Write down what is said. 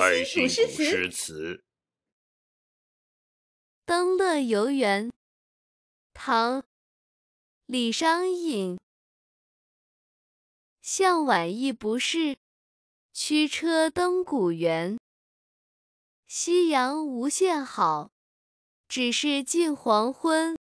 背诵古诗词。登乐游原，唐·李商隐。向晚意不适，驱车登古原。夕阳无限好，只是近黄昏。